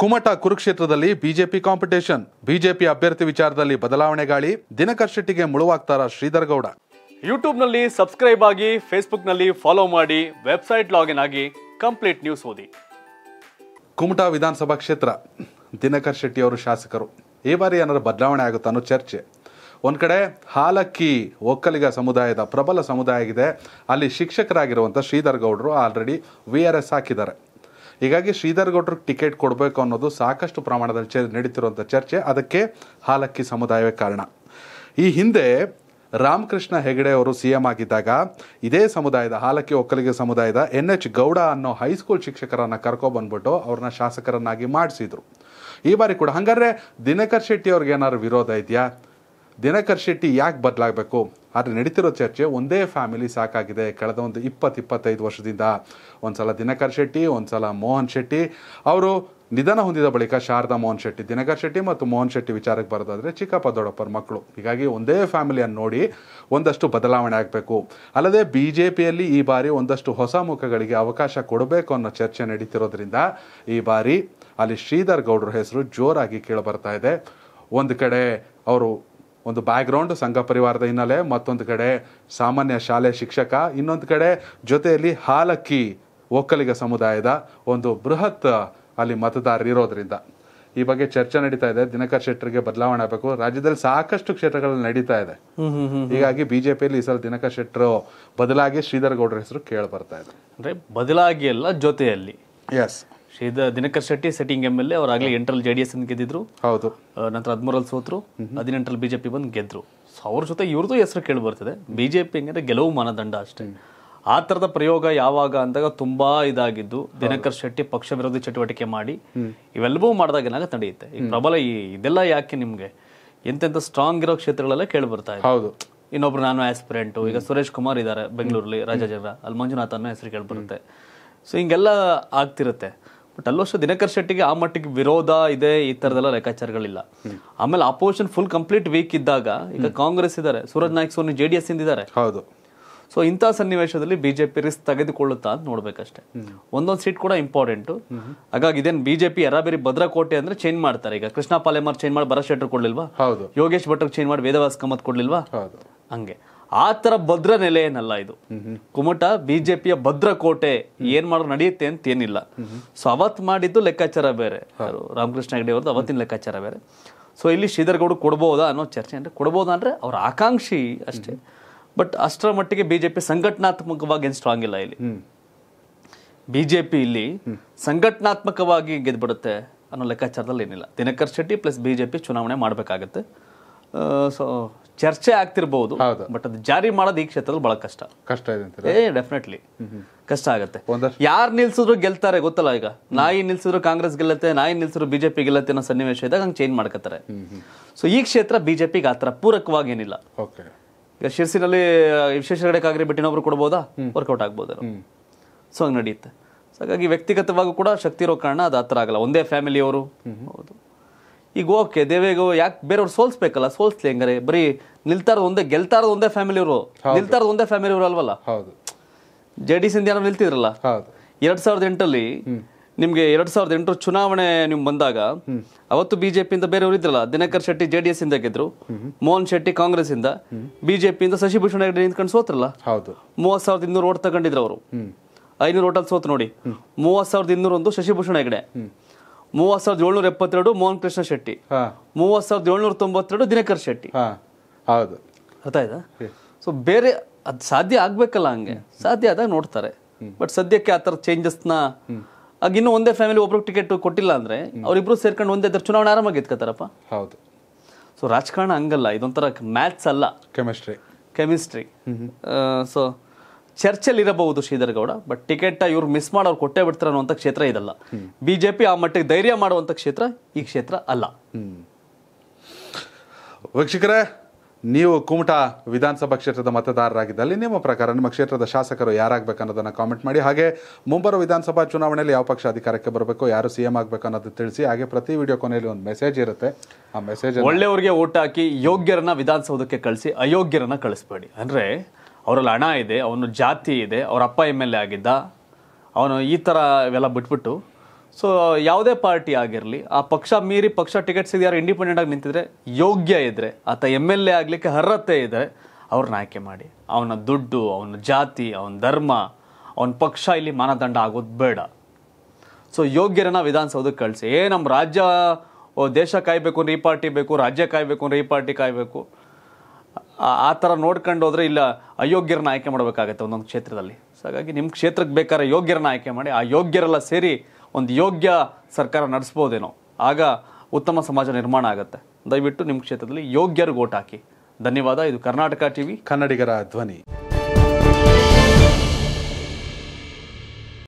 ಕುಮಟ ಕುರುಕ್ಷೇತ್ರದಲ್ಲಿ BJP competition BJP ಅಭ್ಯರ್ಥಿ ವಿಚಾರದಲ್ಲಿ ಬದಲಾವಣೆ ಗಾಳಿ ದಿನಕರ್ ಶೆಟ್ಟಿಗೆ ಮುಳುವಾಗ್ತಾರ ಶ್ರೀಧರ್ ಗೌಡ ಯೂಟ್ಯೂಬ್ನಲ್ಲಿ ಸಬ್ಸ್ಕ್ರೈಬ್ ಆಗಿ ಫೇಸ್ಬುಕ್ನಲ್ಲಿ ಫಾಲೋ ಮಾಡಿ ವೆಬ್ಸೈಟ್ ಲಾಗಿನ್ ಆಗಿ ಕಂಪ್ಲೀಟ್ ನ್ಯೂಸ್ ಓದಿ ಕುಮಟಾ ವಿಧಾನಸಭಾ ಕ್ಷೇತ್ರ ದಿನಕರ್ ಶೆಟ್ಟಿ ಅವರು ಶಾಸಕರು ಈ ಬಾರಿ ಏನಾದ್ರು ಬದಲಾವಣೆ ಆಗುತ್ತಾ ಅನ್ನೋ ಚರ್ಚೆ ಒಂದು ಕಡೆ ಹಾಲಕ್ಕಿ ಒಕ್ಕಲಿಗ ಸಮುದಾಯದ ಪ್ರಬಲ ಸಮುದಾಯ ಆಗಿದೆ ಅಲ್ಲಿ ಶಿಕ್ಷಕರಾಗಿರುವಂಥ ಶ್ರೀಧರ್ ಗೌಡರು ಆಲ್ರೆಡಿ ವಿ ಆರ್ ಎಸ್ ಹಾಕಿದ್ದಾರೆ ಹೀಗಾಗಿ ಶ್ರೀಧರ್ ಗೌಡ್ರಿಗೆ ಟಿಕೆಟ್ ಕೊಡಬೇಕು ಅನ್ನೋದು ಸಾಕಷ್ಟು ಪ್ರಮಾಣದಲ್ಲಿ ಚರ್ ನಡೀತಿರುವಂಥ ಚರ್ಚೆ ಅದಕ್ಕೆ ಹಾಲಕ್ಕಿ ಸಮುದಾಯವೇ ಕಾರಣ ಈ ಹಿಂದೆ ರಾಮಕೃಷ್ಣ ಹೆಗಡೆ ಅವರು ಸಿ ಎಂ ಆಗಿದ್ದಾಗ ಇದೇ ಸಮುದಾಯದ ಹಾಲಕ್ಕಿ ಒಕ್ಕಲಿಗ ಸಮುದಾಯದ ಎನ್ ಎಚ್ ಗೌಡ ಅನ್ನೋ ಹೈಸ್ಕೂಲ್ ಶಿಕ್ಷಕರನ್ನು ಕರ್ಕೊಬಂದ್ಬಿಟ್ಟು ಅವ್ರನ್ನ ಶಾಸಕರನ್ನಾಗಿ ಮಾಡಿಸಿದರು ಈ ಬಾರಿ ಕೂಡ ಹಾಗಾದರೆ ದಿನಕರ್ ಶೆಟ್ಟಿ ಅವ್ರಿಗೆ ಏನಾದ್ರು ವಿರೋಧ ಇದೆಯಾ ದಿನಕರ್ ಶೆಟ್ಟಿ ಯಾಕೆ ಬದಲಾಗಬೇಕು ಆದರೆ ನಡೀತಿರೋ ಚರ್ಚೆ ಒಂದೇ ಫ್ಯಾಮಿಲಿ ಸಾಕಾಗಿದೆ ಕಳೆದ ಒಂದು ಇಪ್ಪತ್ತು ಇಪ್ಪತ್ತೈದು ವರ್ಷದಿಂದ ಒಂದು ಸಲ ದಿನಕರ್ ಶೆಟ್ಟಿ ಒಂದು ಸಲ ಮೋಹನ್ ಶೆಟ್ಟಿ ಅವರು ನಿಧನ ಹೊಂದಿದ ಬಳಿಕ ಶಾರದಾ ಮೋಹನ್ ಶೆಟ್ಟಿ ದಿನಕರ್ ಶೆಟ್ಟಿ ಮತ್ತು ಮೋಹನ್ ಶೆಟ್ಟಿ ವಿಚಾರಕ್ಕೆ ಬರೋದಾದರೆ ಚಿಕ್ಕಪ್ಪ ದೊಡ್ಡಪ್ಪರ ಮಕ್ಕಳು ಹೀಗಾಗಿ ಒಂದೇ ಫ್ಯಾಮಿಲಿಯನ್ನು ನೋಡಿ ಒಂದಷ್ಟು ಬದಲಾವಣೆ ಆಗಬೇಕು ಅಲ್ಲದೆ ಬಿ ಜೆ ಪಿಯಲ್ಲಿ ಈ ಬಾರಿ ಒಂದಷ್ಟು ಹೊಸ ಮುಖಗಳಿಗೆ ಅವಕಾಶ ಕೊಡಬೇಕು ಅನ್ನೋ ಚರ್ಚೆ ನಡೀತಿರೋದ್ರಿಂದ ಈ ಬಾರಿ ಅಲ್ಲಿ ಶ್ರೀಧರ್ ಗೌಡ್ರ ಹೆಸರು ಜೋರಾಗಿ ಬರ್ತಾ ಇದೆ ಒಂದು ಕಡೆ ಅವರು ಒಂದು ಬ್ಯಾಕ್ಗ್ರೌಂಡ್ ಸಂಘ ಪರಿವಾರದ ಹಿನ್ನೆಲೆ ಮತ್ತೊಂದು ಕಡೆ ಸಾಮಾನ್ಯ ಶಾಲೆ ಶಿಕ್ಷಕ ಇನ್ನೊಂದು ಕಡೆ ಜೊತೆಯಲ್ಲಿ ಹಾಲಕ್ಕಿ ಒಕ್ಕಲಿಗ ಸಮುದಾಯದ ಒಂದು ಬೃಹತ್ ಅಲ್ಲಿ ಮತದಾರರು ಇರೋದ್ರಿಂದ ಈ ಬಗ್ಗೆ ಚರ್ಚೆ ನಡೀತಾ ಇದೆ ದಿನಕರ್ ಶೆಟ್ಟರ್ಗೆ ಬದಲಾವಣೆ ಆಗಬೇಕು ರಾಜ್ಯದಲ್ಲಿ ಸಾಕಷ್ಟು ಕ್ಷೇತ್ರಗಳಲ್ಲಿ ನಡೀತಾ ಇದೆ ಹೀಗಾಗಿ ಬಿಜೆಪಿಯಲ್ಲಿ ಈ ಸಲ ದಿನಕರ್ ಶೆಟ್ಟರು ಬದಲಾಗಿ ಶ್ರೀಧರ್ ಗೌಡ್ರ ಹೆಸರು ಕೇಳಿ ಬರ್ತಾ ಇದೆ ಅಂದ್ರೆ ಬದಲಾಗಿ ಎಲ್ಲ ಜೊತೆಯಲ್ಲಿ ಎಸ್ Shri Dinakar Shetty setting M L A ಅವ್ರು ಆಗಲೇ ಎಂಟರಲ್ಲಿ ಜೆ ಡಿ ಎಸ್ ಗೆದ್ದಿದ್ರು ಹೌದು ನಂತರ ಹದಿಮೂರಲ್ಲಿ ಸೋತರು ಹದಿನೆಂಟರಲ್ಲಿ ಬಿಜೆಪಿ ಬಂದು ಗೆದ್ರು ಸೊ ಅವ್ರ ಜೊತೆ ಇವ್ರದ್ದು ಹೆಸರು ಕೇಳಿ ಬರ್ತದೆ ಬಿಜೆಪಿ ಹಂಗಂದ್ರೆ ಗೆಲುವು ಮಾನದಂಡ ಅಷ್ಟೇ ಆ ಥರದ ಪ್ರಯೋಗ ಯಾವಾಗ ಅಂದಾಗ ತುಂಬಾ ಇದಾಗಿದ್ದು ದಿನಕರ್ ಶೆಟ್ಟಿ ಪಕ್ಷ ವಿರೋಧಿ ಚಟುವಟಿಕೆ ಮಾಡಿ ಇವೆಲ್ಲವೂ ಮಾಡಿದಾಗ ಏನಾಗ ನಡೆಯುತ್ತೆ ಈ ಪ್ರಬಲ ಇದೆಲ್ಲ ಯಾಕೆ ನಿಮಗೆ ಎಂತೆಂಥ ಸ್ಟ್ರಾಂಗ್ ಇರೋ ಕ್ಷೇತ್ರಗಳೆಲ್ಲ ಕೇಳಿ ಬರ್ತಾ ಇದೆ ಹೌದು ಇನ್ನೊಬ್ರು ನಾನು ಆಸ್ಪಿರೆಂಟು ಈಗ ಸುರೇಶ್ ಕುಮಾರ್ ಇದ್ದಾರೆ ಬೆಂಗಳೂರಲ್ಲಿ ರಾಜಾಜರ ಅಲ್ಲಿ ಮಂಜುನಾಥ್ ಅನ್ನೋ ಹೆಸರು ಕೇಳಿ ಬರುತ್ತೆ ಸೊ ಹಿಂಗೆಲ್ಲ ಆಗ್ತಿರುತ್ತೆ ಬಟ್ ಅಲ್ಲೂ ಅಷ್ಟೇ ದಿನಕರ್ ಶೆಟ್ಟಿಗೆ ಆ ಮಟ್ಟಿಗೆ ವಿರೋಧ ಇದೆ ಈ ತರದೆಲ್ಲ ಲೆಕ್ಕಾಚಾರಗಳಿಲ್ಲ ಆಮೇಲೆ ಅಪೋಸಿಷನ್ ಫುಲ್ ಕಂಪ್ಲೀಟ್ ವೀಕ್ ಇದ್ದಾಗ ಈಗ ಕಾಂಗ್ರೆಸ್ ಇದ್ದಾರೆ Suraj Naik Soni J D S ಇಂದಿದ್ದಾರೆ ಹೌದು ಸೊ ಇಂಥ ಸನ್ನಿವೇಶದಲ್ಲಿ ಬಿಜೆಪಿ ರಿಸ್ಕ್ ತೆಗೆದುಕೊಳ್ಳುತ್ತಾ ಅಂತ ನೋಡ್ಬೇಕಷ್ಟೇ ಒಂದೊಂದು ಸೀಟ್ ಕೂಡ ಇಂಪಾರ್ಟೆಂಟು ಹಾಗಾಗಿ ಇದೇನು ಬಿಜೆಪಿ ಯಾರಾಬೇರಿ ಭದ್ರಕೋಟೆ ಅಂದ್ರೆ ಚೇಂಜ್ ಮಾಡ್ತಾರೆ ಈಗ ಕೃಷ್ಣ ಪಾಲೆಮಾರ್ ಚೇಂಜ್ ಮಾಡಿ ಭರತ್ ಶೆಟ್ಟರ್ ಕೊಡ್ಲಿಲ್ವಾ ಯೋಗೇಶ್ ಭಟ್ ಚೇಂಜ್ ಮಾಡಿ ವೇದವಾಸ್ ಕಮತ್ ಕೊಡ್ಲಿಲ್ವಾ ಹಂಗೆ ಆ ತರ ಭದ್ರ ನೆಲೆ ಏನಲ್ಲ ಇದು ಕುಮಟ ಬಿಜೆಪಿಯ ಭದ್ರ ಕೋಟೆ ಏನ್ ಮಾಡೋ ನಡೆಯುತ್ತೆ ಅಂತ ಏನಿಲ್ಲ ಸೊ ಅವತ್ ಮಾಡಿದ್ದು ಲೆಕ್ಕಾಚಾರ ಬೇರೆ ರಾಮಕೃಷ್ಣ ಹೆಗಡೆ ಅವ್ರದ್ದು ಅವತ್ತಿನ ಲೆಕ್ಕಾಚಾರ ಬೇರೆ ಸೊ ಇಲ್ಲಿ ಶ್ರೀಧರ್ಗೌಡ ಕೊಡ್ಬೋದಾ ಅನ್ನೋ ಚರ್ಚೆ ಅಂದ್ರೆ ಕೊಡ್ಬೋದಾ ಅಂದ್ರೆ ಅವ್ರ ಆಕಾಂಕ್ಷಿ ಅಷ್ಟೇ ಬಟ್ ಅಷ್ಟರ ಮಟ್ಟಿಗೆ ಬಿಜೆಪಿ ಸಂಘಟನಾತ್ಮಕವಾಗಿ ಏನ್ ಸ್ಟ್ರಾಂಗ್ ಇಲ್ಲ ಇಲ್ಲಿ ಬಿಜೆಪಿ ಇಲ್ಲಿ ಸಂಘಟನಾತ್ಮಕವಾಗಿ ಗೆದ್ಬಿಡುತ್ತೆ ಅನ್ನೋ ಲೆಕ್ಕಾಚಾರದಲ್ಲಿ ಏನಿಲ್ಲ ದಿನಕರ್ ಶೆಟ್ಟಿ ಪ್ಲಸ್ ಬಿಜೆಪಿ ಚುನಾವಣೆ ಮಾಡಬೇಕಾಗತ್ತೆ ಸೊ ಚರ್ಚೆ ಆಗ್ತಿರ್ಬಹುದು ಬಟ್ ಅದು ಜಾರಿ ಮಾಡೋದು ಈ ಕ್ಷೇತ್ರದಲ್ಲಿ ಬಹಳ ಕಷ್ಟ ಕಷ್ಟ ಇದೆ ಏ ಡೆಫಿನೆಟ್ಲಿ ಕಷ್ಟ ಆಗುತ್ತೆ ಯಾರು ನಿಲ್ಸಿದ್ರು ಗೆಲ್ತಾರೆ ಗೊತ್ತಲ್ಲ ಈಗ ನಾಯಿ ನಿಲ್ಸಿದ್ರು ಕಾಂಗ್ರೆಸ್ ಗೆಲ್ಲತ್ತೆ ನಾಯಿ ನಿಲ್ಸಿದ್ರು ಬಿಜೆಪಿ ಗೆಲ್ಲತ್ತೆ ಅನ್ನೋ ಸನ್ನಿವೇಶ ಇದ್ದಾಗ ಹಂಗೆ ಚೇಂಜ್ ಮಾಡ್ಕತ್ತಾರೆ ಸೊ ಈ ಕ್ಷೇತ್ರ ಬಿಜೆಪಿಗೆ ಆ ಥರ ಪೂರಕವಾಗಿ ಏನಿಲ್ಲ ಈಗ ಶಿರ್ಸಿನಲ್ಲಿ ವಿಶೇಷ ಕಡೆ ಬಿಟ್ಟಿನೊಬ್ರು ಇನ್ನೊಬ್ರು ಕೊಡ್ಬೋದಾ ವರ್ಕೌಟ್ ಆಗ್ಬೋದು ಸೊ ಹಂಗೆ ನಡೆಯುತ್ತೆ ಸೊ ಹಾಗಾಗಿ ವ್ಯಕ್ತಿಗತವಾಗೂ ಕೂಡ ಶಕ್ತಿ ಇರೋ ಕಾರಣ ಅದು ಆ ಥರ ಆಗಲ್ಲ ಒಂದೇ ಫ್ಯಾಮಿಲಿಯವರು ಹೌದು ಈಗ ಓಕೆ ದೇವೇಗೌ ಯಾಕೆ ಬೇರೆಯವ್ರು ಸೋಲ್ಸ್ಬೇಕಲ್ಲ ಸೋಲ್ಸ್ಲಿ ಹೆಂಗಾರೆ ಬರೀ ನಿಲ್ತಾರದ ಒಂದೇ ಗೆಲ್ತಾರದ ಒಂದೇ ಫ್ಯಾಮಿಲಿ ಅವರು ನಿಲ್ತಾರದ ಒಂದೇ ಫ್ಯಾಮಿಲಿ ಅವರು ಅಲ್ವಲ್ಲ ಜೆ ಡಿ ನಿಲ್ತಿದ್ರಲ್ಲ ಎರಡ್ ಸಾವಿರದ ಎಂಟಲ್ಲಿ ನಿಮ್ಗೆ ಎರಡ್ ಸಾವಿರದ ಎಂಟರ ಚುನಾವಣೆ ನೀವು ಬಂದಾಗ ಅವತ್ತು ಬಿಜೆಪಿಯಿಂದ ಬೇರೆಯವರು ಇದ್ರಲ್ಲ Dinakar Shetty J D S ಇಂದ ಗೆದ್ರು ಮೋಹನ್ ಶೆಟ್ಟಿ ಕಾಂಗ್ರೆಸ್ ಇಂದ ಬಿಜೆಪಿಯಿಂದ ಶಶಿಭೂಷಣ್ ಹೆಗಡೆ ನಿಂತ್ಕೊಂಡು ಸೋತ್ರಲ್ಲ ಮೂವತ್ ಸಾವಿರದ ಇನ್ನೂರು ಓಟ್ ತಗೊಂಡಿದ್ರು ಅವರು ಐನೂರು ಓಟಲ್ ಸೋತ್ ನೋಡಿ ಮೂವತ್ ಸಾವಿರದ ಇನ್ನೂರೊಂದು ಶಶಿಭೂಷಣ್ ಹೆಗ್ಡೆ ಮೂವತ್ತು ಸಾವಿರದ ಏಳ್ನೂರ ಎಪ್ಪತ್ತೆರಡು ಮೋಹನ್ ಕೃಷ್ಣ ಶೆಟ್ಟಿ ಮೂವತ್ತು ಸಾವಿರದ ಏಳ್ನೂರ ತೊಂಬತ್ತೆರಡು ದಿನಕರ್ ಶೆಟ್ಟಿ ಹೌದು ಅರ್ಥ ಆಯ್ತಾ ಸೊ ಬೇರೆ ಅದು ಸಾಧ್ಯ ಆಗ್ಬೇಕಲ್ಲ ಹಂಗೆ ಸಾಧ್ಯ ಆದಾಗ ನೋಡ್ತಾರೆ ಬಟ್ ಸದ್ಯಕ್ಕೆ ಆ ಥರ ಚೇಂಜಸ್ನ ಆಗ ಇನ್ನೂ ಒಂದೇ ಫ್ಯಾಮಿಲಿ ಒಬ್ರು ಟಿಕೆಟ್ ಕೊಟ್ಟಿಲ್ಲ ಅಂದ್ರೆ ಅವರಿಬ್ರು ಸೇರ್ಕೊಂಡು ಒಂದೇ ಥರ ಚುನಾವಣೆ ಆರಾಮಾಗಿ ಎತ್ಕೋತಾರಪ್ಪ ಹೌದು ಸೊ ರಾಜಕಾರಣ ಹಂಗಲ್ಲ ಇದೊಂಥರ ಮ್ಯಾಥ್ಸ್ ಅಲ್ಲ ಕೆಮಿಸ್ಟ್ರಿ ಕೆಮಿಸ್ಟ್ರಿ ಸೊ ಚರ್ಚೆಲಿರಬಹುದು ಶ್ರೀಧರ್ ಗೌಡ ಬಟ್ ಟಿಕೆಟ್ ಇವ್ರು ಮಿಸ್ ಮಾಡೋರು ಕೊಟ್ಟೇ ಬಿಡ್ತಾರೆ ಅನ್ನುವಂಥ ಕ್ಷೇತ್ರ ಇದಲ್ಲ ಬಿಜೆಪಿ ಆ ಮಟ್ಟಿಗೆ ಧೈರ್ಯ ಮಾಡುವಂಥ ಕ್ಷೇತ್ರ ಈ ಕ್ಷೇತ್ರ ಅಲ್ಲ ವೀಕ್ಷಕರೇ ನೀವು ಕುಮಟಾ ವಿಧಾನಸಭಾ ಕ್ಷೇತ್ರದ ಮತದಾರರಾಗಿದ್ದಲ್ಲಿ ನಿಮ್ಮ ಪ್ರಕಾರ ನಿಮ್ಮ ಕ್ಷೇತ್ರದ ಶಾಸಕರು ಯಾರಾಗಬೇಕು ಅನ್ನೋದನ್ನು ಕಾಮೆಂಟ್ ಮಾಡಿ ಹಾಗೆ ಮುಂಬರುವ ವಿಧಾನಸಭಾ ಚುನಾವಣೆಯಲ್ಲಿ ಯಾವ ಪಕ್ಷ ಅಧಿಕಾರಕ್ಕೆ ಬರಬೇಕು ಯಾರು ಸಿ ಎಂ ಆಗಬೇಕು ಅನ್ನೋದು ತಿಳಿಸಿ ಹಾಗೆ ಪ್ರತಿ ವಿಡಿಯೋ ಕೊನೆಯಲ್ಲಿ ಒಂದು ಮೆಸೇಜ್ ಇರುತ್ತೆ ಆ ಮೆಸೇಜ್ ಒಳ್ಳೆಯವರಿಗೆ ಓಟ್ ಹಾಕಿ ಯೋಗ್ಯರನ್ನ ವಿಧಾನಸೌಧಕ್ಕೆ ಕಳಿಸಿ ಅಯೋಗ್ಯರನ್ನ ಕಳಿಸ್ಬೇಡಿ ಅಂದರೆ ಅವರಲ್ಲಿ ಹಣ ಇದೆ ಅವನು ಜಾತಿ ಇದೆ ಅವರ ಅಪ್ಪ ಎಮ್ ಎಲ್ ಎ ಆಗಿದ್ದ ಅವನು ಈ ಥರ ಇವೆಲ್ಲ ಬಿಟ್ಬಿಟ್ಟು ಸೊ ಯಾವುದೇ ಪಾರ್ಟಿ ಆಗಿರಲಿ ಆ ಪಕ್ಷ ಮೀರಿ ಪಕ್ಷ ಟಿಕೆಟ್ ಸಿಗದೆ ಯಾರು ಇಂಡಿಪೆಂಡೆಂಟ್ ಆಗಿ ನಿಂತಿದ್ರೆ ಯೋಗ್ಯ ಇದ್ದರೆ ಆತ ಎಮ್ ಎಲ್ ಎ ಆಗಲಿಕ್ಕೆ ಅರ್ಹತೆ ಇದ್ದರೆ ಅವ್ರನ್ನ ಆಯ್ಕೆ ಮಾಡಿ ಅವನ ದುಡ್ಡು ಅವನ ಜಾತಿ ಅವನ ಧರ್ಮ ಅವನ ಪಕ್ಷ ಇಲ್ಲಿ ಮಾನದಂಡ ಆಗೋದು ಬೇಡ ಸೊ ಯೋಗ್ಯರನ್ನ ವಿಧಾನಸೌಧಕ್ಕೆ ಕಳಿಸಿ ಏ ನಮ್ಮ ರಾಜ್ಯ ದೇಶ ಕಾಯಬೇಕು ಅಂದರೆ ಈ ಪಾರ್ಟಿ ಬೇಕು ರಾಜ್ಯ ಕಾಯಬೇಕು ಅಂದರೆ ಈ ಪಾರ್ಟಿ ಕಾಯಬೇಕು ಆ ಥರ ನೋಡ್ಕೊಂಡು ಹೋದರೆ ಇಲ್ಲ ಅಯೋಗ್ಯರನ್ನ ಆಯ್ಕೆ ಮಾಡಬೇಕಾಗತ್ತೆ ಒಂದೊಂದು ಕ್ಷೇತ್ರದಲ್ಲಿ ಸೊ ಹಾಗಾಗಿ ನಿಮ್ಮ ಕ್ಷೇತ್ರಕ್ಕೆ ಬೇಕಾದ್ರೆ ಯೋಗ್ಯರನ್ನ ಆಯ್ಕೆ ಮಾಡಿ ಆ ಯೋಗ್ಯರೆಲ್ಲ ಸೇರಿ ಒಂದು ಯೋಗ್ಯ ಸರ್ಕಾರ ನಡೆಸ್ಬೋದೇನೋ ಆಗ ಉತ್ತಮ ಸಮಾಜ ನಿರ್ಮಾಣ ಆಗುತ್ತೆ ದಯವಿಟ್ಟು ನಿಮ್ಮ ಕ್ಷೇತ್ರದಲ್ಲಿ ಯೋಗ್ಯರು ಓಟ್ ಹಾಕಿ ಧನ್ಯವಾದ ಇದು ಕರ್ನಾಟಕ ಟಿವಿ ಕನ್ನಡಿಗರ ಧ್ವನಿ